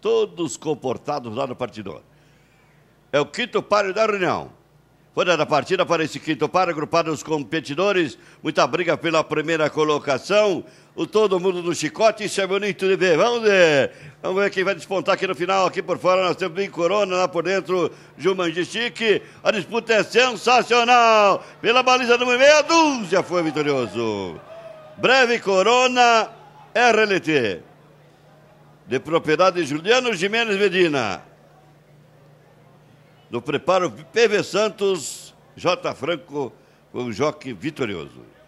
todos comportados lá no partidor. É o quinto páreo da reunião. Foi da partida para esse quinto páreo, agrupados os competidores, muita briga pela primeira colocação, o todo mundo no chicote, isso é bonito de ver. Vamos ver, vamos ver quem vai despontar aqui no final, aqui por fora nós temos bem Corona, lá por dentro, Jumanji Chique, a disputa é sensacional, pela baliza número meia dúzia foi vitorioso. Breve Corona, RLT de propriedade de Juliano Jiménez Medina. No preparo PV Santos, J. Franco com o Joque Vitorioso.